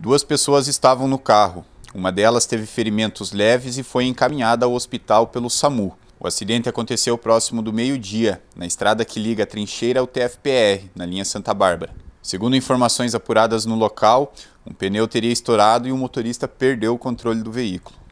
Duas pessoas estavam no carro. Uma delas teve ferimentos leves e foi encaminhada ao hospital pelo SAMU. O acidente aconteceu próximo do meio-dia, na estrada que liga a trincheira ao TFPR, na linha Santa Bárbara. Segundo informações apuradas no local, um pneu teria estourado e o motorista perdeu o controle do veículo.